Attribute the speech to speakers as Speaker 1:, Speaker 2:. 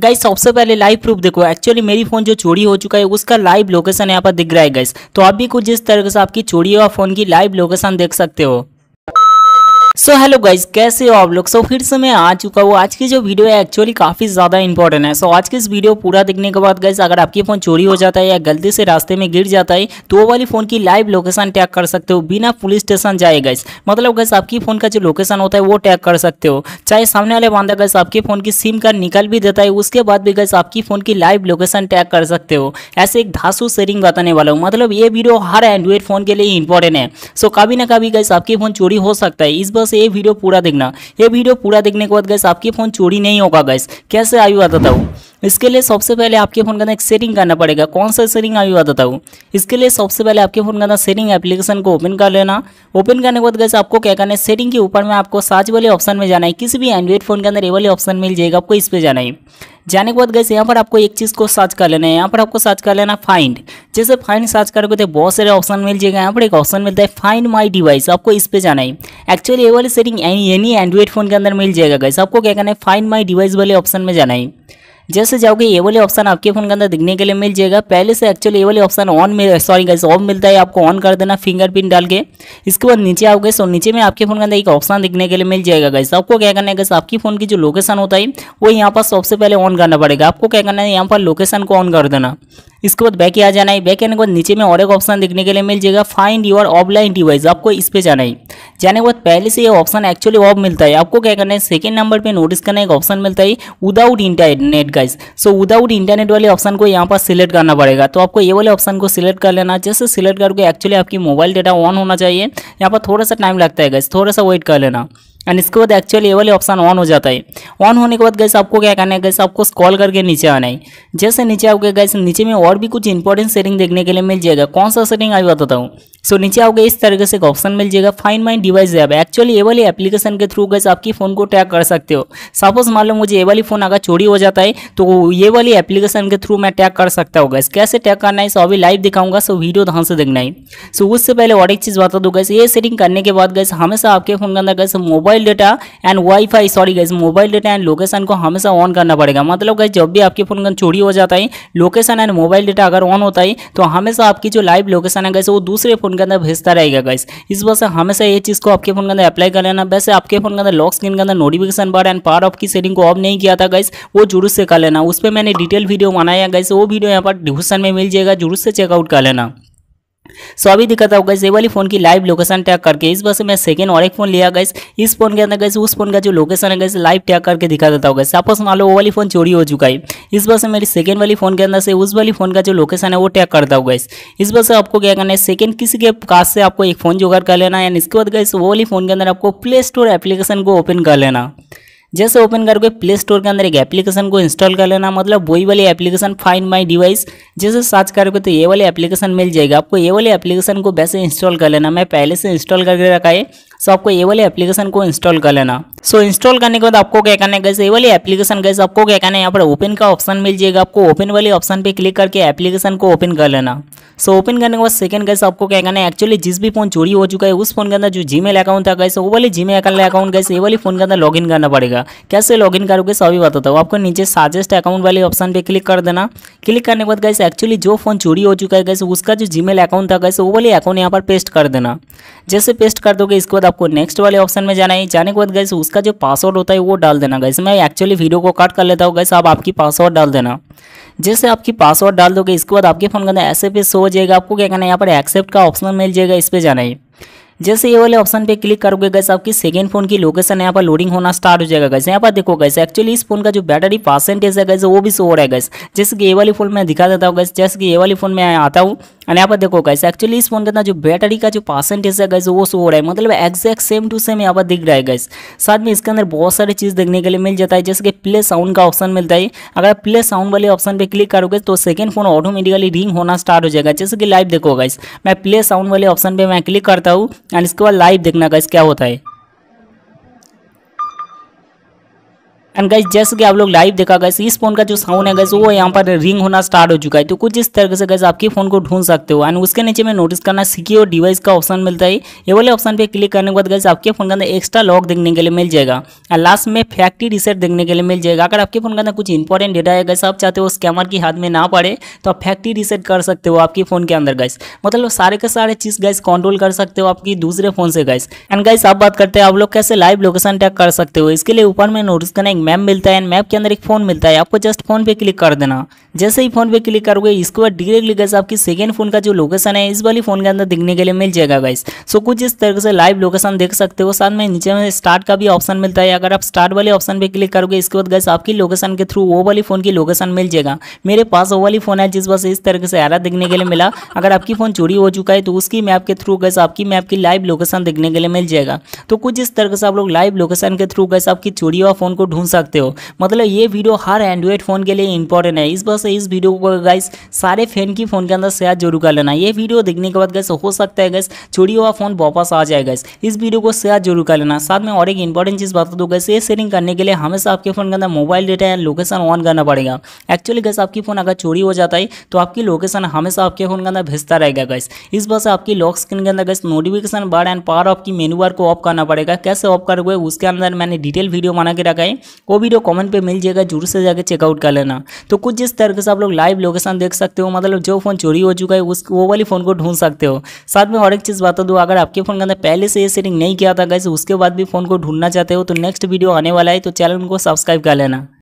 Speaker 1: guys सबसे पहले live proof देखो एक्चुअली मेरी फोन जो चोरी हो चुका है उसका लाइव लोकेशन यहाँ पर दिख रहा है गाइस तो आप भी कुछ जिस तरह से आपकी चोरी हुआ फोन की लाइव लोकेशन देख सकते हो सो हेलो गाइज कैसे हो आप लोग सो so, फिर से मैं आ चुका हूँ आज की जो वीडियो है एक्चुअली काफ़ी ज़्यादा इंपॉर्टेंट है सो so, आज की इस वीडियो पूरा देखने के बाद गाइज अगर आपकी फ़ोन चोरी हो जाता है या गलती से रास्ते में गिर जाता है तो वो वाली फ़ोन की लाइव लोकेशन टैग कर सकते हो बिना पुलिस स्टेशन जाए गाइज मतलब गैस आपकी फ़ोन का जो लोकेशन होता है वो टैग कर सकते हो चाहे सामने वाले बंदा गैस आपके फ़ोन की सिम कार्ड निकल भी देता है उसके बाद भी गैस आपकी फ़ोन की लाइव लोकेशन टैग कर सकते हो ऐसे एक धासु शेयरिंग बताने वाला हूँ मतलब ये वीडियो हर एंड्रॉइड फ़ोन के लिए इंपॉर्टेंट है सो कभी ना कभी गैस आपकी फ़ोन चोरी हो सकता है इस बस बस ये वीडियो पूरा देखना ये वीडियो पूरा देखने के बाद गैस आपके फ़ोन चोरी नहीं होगा गैस कैसे आयु आता था इसके लिए सबसे पहले आपके फ़ोन का एक सेटिंग करना पड़ेगा कौन सा सेटिंग आयु आता था इसके लिए सबसे पहले आपके फ़ोन का सेटिंग एप्लीकेशन को ओपन कर लेना ओपन करने के बाद गैस आपको क्या करना है सेटिंग के ऊपर में आपको सर्च वाले ऑप्शन में जाना है किसी भी एंड्रॉइड फ़ोन के अंदर ये वाले ऑप्शन मिल जाएगा आपको इस पर जाना है जाने के बाद गए यहाँ पर आपको एक चीज़ को सर्च कर लेना है यहाँ पर आपको सर्च कर लेना फाइंड जैसे फाइंड सर्च करोगे तो बहुत सारे ऑप्शन मिल जाएगा यहाँ पर एक ऑप्शन मिलता है फाइंड माई डिवाइस आपको इस पर जाना है एक्चुअली ये वाली setting any any Android phone के अंदर मिल जाएगा गैस आपको क्या करना है फाइंड माई डिवाइस वाले ऑप्शन में जाना है जैसे जाओगे ये वाले ऑप्शन आपके फोन के अंदर दिखने के लिए मिल जाएगा पहले से एक्चुअली ये वाले ऑप्शन ऑन मिल सॉरी गाइस ऑफ मिलता है आपको ऑन कर देना फिंगरप्रिंट डाल के इसके बाद नीचे आओगे सो नीचे में आपके फोन के अंदर एक ऑप्शन दिखने के लिए मिल जाएगा गाइस आपको क्या करना है गाइस आपकी फोन की जो लोकेशन होता है वो यहाँ पर सबसे पहले ऑन करना पड़ेगा आपको क्या करना है यहाँ पर लोकेशन को ऑन कर देना इसके बाद बैक आ जाना है बैक आने के बाद नीचे में और एक ऑप्शन देखने के लिए मिल जाएगा फाइंड योर ऑफलाइन डिवाइस आपको इस पर जाना है जाने के बाद पहले से ये ऑप्शन एक्चुअली ऑफ मिलता है आपको क्या करना है सेकेंड नंबर पर नोटिस करना एक ऑप्शन मिलता है without internet guys so without internet वाले ऑप्शन को यहाँ पर सिलेक्ट करना पड़ेगा तो आपको ये वाले ऑप्शन को सिलेक्ट कर लेना जैसे सिलेक्ट करके एक्चुअली आपकी मोबाइल डेटा ऑन होना चाहिए यहाँ पर थोड़ा सा टाइम लगता है गाइज थोड़ा सा वेट कर लेना एंड इसके बाद एक्चुअली ये वाले ऑप्शन ऑन हो जाता है ऑन होने के बाद गैस आपको क्या करना है गैस आपको स्क्रॉल करके नीचे आना है जैसे नीचे आओगे गैस नीचे में और भी कुछ इंपॉर्टेंट सेटिंग देखने के लिए मिल जाएगा कौन सा सेटिंग आई बताता हूँ सो नीचे आओगे इस तरीके से एक ऑप्शन मिल जाएगा find my device app actually ये वाली एप्लीकेशन के थ्रू गैस आपकी फ़ोन को ट्रैक कर सकते हो सपोज मान लो मुझे ये वाली फ़ोन अगर चोरी हो जाता है तो ये वाली एप्लीकेशन के थ्रू मैं टैग कर सकता हूँ गैस कैसे टैग करना है सो अभी लाइव दिखाऊंगा सो वीडियो ध्यान से देखना है सो उससे पहले और एक चीज़ बता दो गैस ये सेटिंग करने के बाद गैस हमेशा आपके फ़ोन के अंदर guys mobile data and WiFi sorry guys mobile data and location को हमेशा ऑन करना पड़ेगा मतलब गैस जब भी आपके फ़ोन अंदर चोरी हो जाता है लोकेशन एंड मोबाइल डेटा अगर ऑन होता है तो हमेशा आपकी जो लाइव लोकेशन है गैस वो दूसरे फ़ोन के अंदर भेजता रहेगा गाइस इस वजह से हमेशा ये चीज़ को आपके फोन के अंदर अप्लाई कर लेना वैसे आपके फोन के अंदर लॉक स्क्रीन के अंदर notification bar and power off की सेटिंग को ऑफ नहीं किया था गाइस वो जरूर से कर लेना उस पर मैंने डिटेल वीडियो बनाया गाइस वो वीडियो यहाँ पर डिस्क्रिप्शन में मिल जाएगा जरूर से चेकआउट कर लेना सो अभी दिक्कत होगा ये वाली फ़ोन की लाइव लोकेशन टैग करके इस बस मैं सेकेंड और एक फ़ोन लिया गए इस फोन के अंदर गए उस फोन का जो लोकेशन है गए लाइव टैग करके दिखा देता होगा सपोज मान लो वो वाली फ़ोन चोरी हो चुका है इस बस मेरी सेकेंड वाली फ़ोन के अंदर से उस वाली फ़ोन का जो लोकेशन है वो टैग करता होगा इस बस आपको क्या करना है सेकेंड किसी के पास से आपको एक फ़ोन जोगाड़ कर लेना है इसके बाद गए वो वाली फ़ोन के अंदर आपको प्ले स्टोर एप्लीकेशन को ओपन कर लेना जैसे ओपन करके प्ले स्टोर के अंदर एक एप्लीकेशन को इंस्टॉल कर लेना मतलब वही वाली एप्लीकेशन फाइन माई डिवाइस जैसे सर्च करोगे तो ये वाली एप्लीकेशन मिल जाएगा आपको ये वाली एप्लीकेशन को वैसे इंस्टॉल कर लेना मैं पहले से इंस्टॉल करके रखा है सो आपको ये वाली एप्लीकेशन को इंस्टॉल कर लेना सो इंस्टॉल करने के बाद आपको क्या करना है गैस ये वाली एप्लीकेशन गैस आपको क्या करना है यहाँ पर ओपन का ऑप्शन मिल जाएगा आपको ओपन वाले ऑप्शन पे क्लिक करके एप्लीकेशन को ओपन कर लेना सो so, ओपन करने के बाद सेकंड गैस आपको क्या करना है एक्चुअली जिस भी फोन चोरी हो चुका है उस फोन के अंदर जो जीमेल अकाउंट था गैस वो वाले जीमेल अकाउंट गैस ये वाली फोन के अंदर लॉगिन करना पड़ेगा कैसे लॉगिन करोगे सभी बताता हूँ आपको नीचे साजेस्ट अकाउंट वाले ऑप्शन पर क्लिक कर देना क्लिक करने के बाद गैस एक्चुअली जो फोन चोरी हो चुका है गैस उसका जो जी अकाउंट था गैस वो वाले अकाउंट यहाँ पर पेस्ट कर देना जैसे पेस्ट कर दोगे इसके बाद आपको नेक्स्ट वाले ऑप्शन में जाना है जाने के बाद गैस उसका जो पासवर्ड होता है वो डाल देना गैस मैं एक्चुअली वीडियो को कट कर लेता हूँ गैस आप आपकी पासवर्ड डाल देना जैसे आपकी पासवर्ड डाल दोगे इसके बाद आपके फ़ोन के अंदर ऐसे पे शो हो जाएगा आपको क्या करना है यहाँ पर एक्सेप्ट का ऑप्शन मिल जाएगा इस पर जाना है जैसे ये वाले ऑप्शन पे क्लिक करोगे गैस आपकी सेकेंड फोन की लोकेशन यहाँ पर लोडिंग होना स्टार्ट हो जाएगा गैस यहाँ पर देखो गैस एक्चुअली इस फोन का जो बैटरी परसेंटेज है गैस वो भी शो हो रहा है गैस जैसे कि ये वाली फोन मैं दिखा देता हूँ गैस जैसे कि ये वाली फोन में आता हूँ एंड यहाँ पर देखो गैस एक्चुअली इस फोन के अंदर जो बैटरी का जो परसेंटेज है गैस वो सो हो रहा है मतलब एक्जैक्ट सेम टू सेम यहाँ पर दिख रहा है गैस साथ में इसके अंदर बहुत सारी चीज़ देखने के लिए मिल जाता है जैसे कि प्ले साउंड का ऑप्शन मिलता है अगर प्ले साउंड वाले ऑप्शन पर क्लिक करोगे तो सेकेंड फोन ऑटोमेटिकली रिंग होना स्टार्ट हो जाएगा जैसे कि लाइव देखो गैस मैं प्ले साउंड वाले ऑप्शन पर मैं क्लिक करता हूँ एंड इसके बाद लाइव देखना गैस क्या होता है एंड गाइस जैसे कि आप लोग लाइव देखा गए इस फोन का जो साउंड है गैस वो यहाँ पर रिंग होना स्टार्ट हो चुका है तो कुछ इस तरह से गैस आपके फोन को ढूंढ सकते हो एंड उसके नीचे में नोटिस करना सिक्योर डिवाइस का ऑप्शन मिलता है ये वाले ऑप्शन पे क्लिक करने के बाद गैस आपके फोन के अंदर एक्स्ट्रा लॉक देखने के लिए मिल जाएगा एंड लास्ट में फैक्ट्री रिसेट देखने के लिए मिल जाएगा अगर आपके फोन के अंदर कुछ इंपॉर्टेंट डेटा है गैस आप चाहते हो स्कैमर के हाथ में ना पड़े तो आप फैक्ट्री रिसेट कर सकते हो आपके फोन के अंदर गैस मतलब सारे के सारे चीज़ गैस कंट्रोल कर सकते हो आपकी दूसरे फोन से गैस एंड गैस आप बात करते हैं आप लोग कैसे लाइव लोकेशन टैग कर सकते हो इसके लिए ऊपर में नोटिस करना मैप मिलता है एंड मैप के अंदर एक फ़ोन मिलता है आपको जस्ट फोन पे क्लिक कर देना जैसे ही फोन पे क्लिक करोगे इसके बाद डायरेक्टली गैस आपकी सेकेंड फोन का जो लोकेशन है इस वाली फोन के अंदर दिखने के लिए मिल जाएगा गाइस सो कुछ इस तरह से लाइव लोकेशन देख सकते हो साथ में नीचे में स्टार्ट का भी ऑप्शन मिलता है अगर आप स्टार्ट वाले ऑप्शन पर क्लिक करोगे इसके बाद गैस आपकी लोकेशन के थ्रू वो वाली फोन की लोकेशन मिल जाएगा मेरे पास वो वाली फोन है जिस बस इस तरह से आरा दिखने के लिए मिला अगर आपकी फोन चोरी हो चुका है तो उसकी मैप के थ्रू गैस आपकी मैप की लाइव लोकेशन देखने के लिए मिल जाएगा तो कुछ इस तरह से आप लोग लाइव लोकेशन के थ्रू गैस आपकी चोरी हुआ फोन को ढूंढ सकते हो मतलब ये वीडियो हर एंड्रॉयड फ़ोन के लिए इंपॉर्टेंट है इस वजह से इस वीडियो को गाइस सारे फैन की फ़ोन के अंदर शेयर जरूर कर लेना ये वीडियो देखने के बाद गैस हो सकता है गैस चोरी हुआ फ़ोन वापस आ जाए गैस इस वीडियो को शेयर जरूर कर लेना साथ में और एक इंपॉर्टेंट चीज़ बता दूँ गैस ये शेयरिंग करने के लिए हमेशा आपके फ़ोन के अंदर मोबाइल डेटा या लोकेशन ऑन करना पड़ेगा एक्चुअली गैस आपकी फ़ोन अगर चोरी हो जाता है तो आपकी लोकेशन हमेशा आपके फ़ोन के अंदर भेजता रहेगा गैस इस वजह से आपकी लॉक स्क्रीन के अंदर guys notification bar and off की मेनू बार को ऑफ करना पड़ेगा कैसे ऑफ करोगे उसके अंदर मैंने डिटेल वीडियो बना के रखा है वो वीडियो कमेंट पे मिल जाएगा जरूर से जाकर चेकआउट कर लेना तो कुछ जिस तरीके से आप लोग लाइव लोकेशन देख सकते हो मतलब जो फ़ोन चोरी हो चुका है उस वो वाली फ़ोन को ढूंढ सकते हो साथ में और एक चीज़ बता दूँ अगर आपके फ़ोन के अंदर पहले से ये सेटिंग नहीं किया था गैस उसके बाद भी फ़ोन को ढूंढना चाहते हो तो नेक्स्ट वीडियो आने वाला है तो चैनल को सब्सक्राइब कर लेना